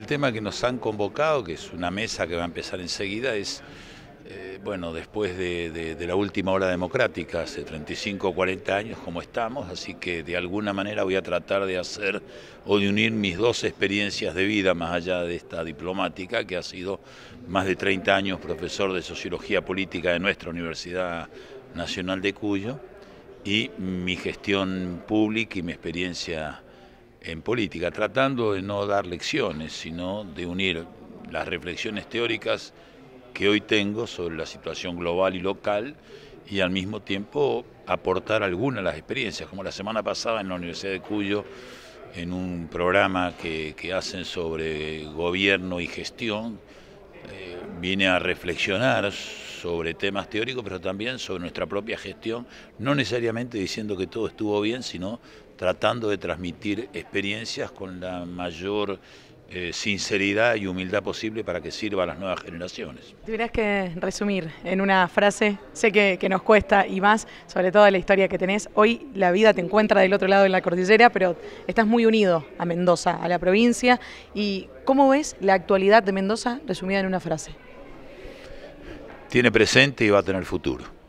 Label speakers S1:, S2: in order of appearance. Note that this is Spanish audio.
S1: El tema que nos han convocado, que es una mesa que va a empezar enseguida, es, eh, bueno, después de, de, la última hora democrática, hace 35 o 40 años como estamos, así que de alguna manera voy a tratar de hacer o de unir mis dos experiencias de vida, más allá de esta diplomática, que ha sido más de 30 años profesor de Sociología Política de nuestra Universidad Nacional de Cuyo, y mi gestión pública y mi experiencia en política, tratando de no dar lecciones, sino de unir las reflexiones teóricas que hoy tengo sobre la situación global y local y al mismo tiempo aportar algunas de las experiencias, como la semana pasada en la Universidad de Cuyo, en un programa que, hacen sobre gobierno y gestión, eh, vine a reflexionar sobre temas teóricos, pero también sobre nuestra propia gestión, no necesariamente diciendo que todo estuvo bien, sino tratando de transmitir experiencias con la mayor eh, sinceridad y humildad posible para que sirva a las nuevas generaciones.
S2: Tuvieras que resumir en una frase, sé que, que, nos cuesta y más, sobre todo la historia que tenés. Hoy la vida te encuentra del otro lado de la cordillera, pero estás muy unido a Mendoza, a la provincia. ¿Y cómo ves la actualidad de Mendoza resumida en una frase?
S1: tiene presente y va a tener futuro.